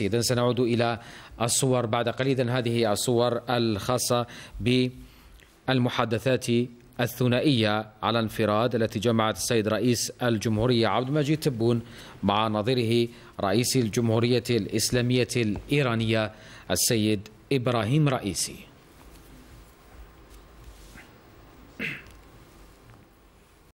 إذا سنعود إلى الصور بعد قليل هذه هذه الصور الخاصة بالمحادثات الثنائية على انفراد التي جمعت السيد رئيس الجمهورية عبد المجيد تبون مع نظيره رئيس الجمهورية الإسلامية الإيرانية السيد إبراهيم رئيسي